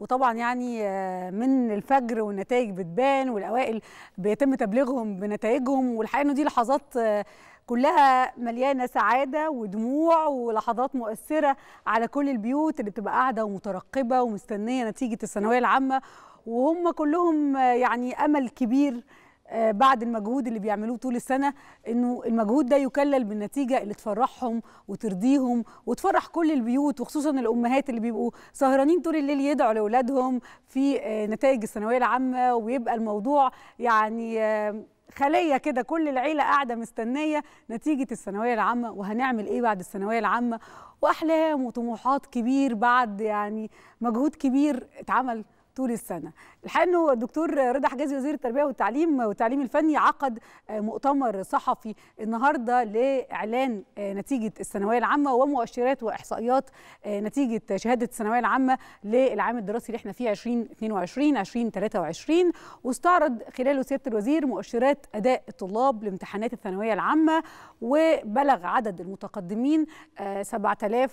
وطبعا يعني آه، من الفجر والنتائج بتبان والاوائل بيتم تبليغهم بنتائجهم والحقيقه انه دي لحظات آه، كلها مليانه سعاده ودموع ولحظات مؤثره على كل البيوت اللي بتبقى قاعده ومترقبه ومستنيه نتيجه الثانويه العامه وهم كلهم آه، يعني امل كبير آه، بعد المجهود اللي بيعملوه طول السنه انه المجهود ده يكلل بالنتيجه اللي تفرحهم وترضيهم وتفرح كل البيوت وخصوصا الامهات اللي بيبقوا سهرانين طول الليل يدعوا لاولادهم في آه، نتائج الثانويه العامه ويبقى الموضوع يعني آه، خليه كده كل العيله قاعده مستنيه نتيجه الثانويه العامه وهنعمل ايه بعد الثانويه العامه واحلام وطموحات كبير بعد يعني مجهود كبير اتعمل طول السنه الحقيقه انه الدكتور رضا حجازي وزير التربيه والتعليم والتعليم الفني عقد آه، مؤتمر صحفي النهارده لاعلان آه، نتيجه الثانويه العامه ومؤشرات واحصائيات آه، نتيجه شهاده الثانويه العامه للعام الدراسي اللي احنا فيه 2022 2023 واستعرض خلاله سياده الوزير مؤشرات اداء الطلاب لامتحانات الثانويه العامه وبلغ عدد المتقدمين 7000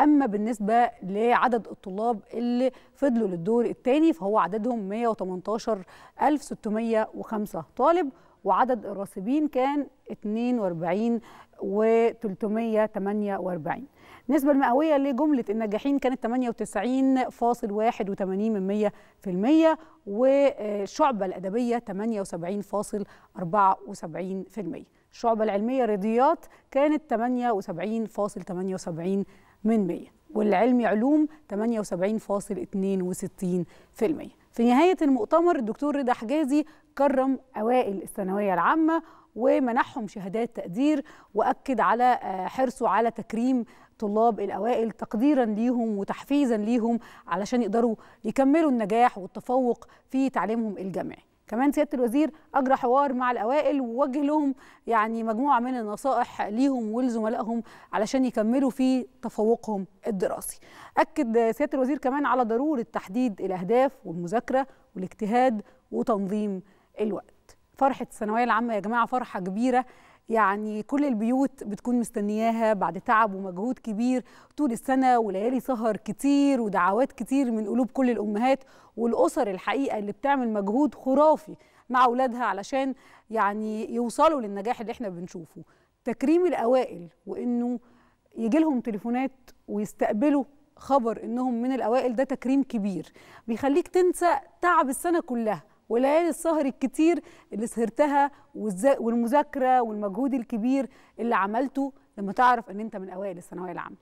اما بالنسبه لعدد الطلاب اللي فضلوا للدور الثاني فهو عددهم 118605 طالب وعدد الراسبين كان 42 و 348 النسبة المئوية لجملة الناجحين كانت 98.81% والشعبة الأدبية 78.74% الشعبة العلمية الرياضيات كانت 78.78% من 100 والعلمي علوم 78.62% في نهاية المؤتمر الدكتور رضا حجازي كرم أوائل الثانوية العامة ومنحهم شهادات تقدير وأكد على آه، حرصه على تكريم طلاب الأوائل تقديرا ليهم وتحفيزا ليهم علشان يقدروا يكملوا النجاح والتفوق في تعليمهم الجامعي كمان سياده الوزير اجرى حوار مع الاوائل ووجه لهم يعني مجموعه من النصائح ليهم ولزملائهم علشان يكملوا في تفوقهم الدراسي. اكد سياده الوزير كمان على ضروره تحديد الاهداف والمذاكره والاجتهاد وتنظيم الوقت. فرحه الثانويه العامه يا جماعه فرحه كبيره يعني كل البيوت بتكون مستنياها بعد تعب ومجهود كبير طول السنة وليالي سهر كتير ودعوات كتير من قلوب كل الأمهات والأسر الحقيقة اللي بتعمل مجهود خرافي مع أولادها علشان يعني يوصلوا للنجاح اللي احنا بنشوفه تكريم الأوائل وإنه يجي لهم تليفونات ويستقبلوا خبر إنهم من الأوائل ده تكريم كبير بيخليك تنسى تعب السنة كلها وليالي السهر الكتير اللي سهرتها والمذاكره والمجهود الكبير اللي عملته لما تعرف ان انت من اوائل الثانويه العامه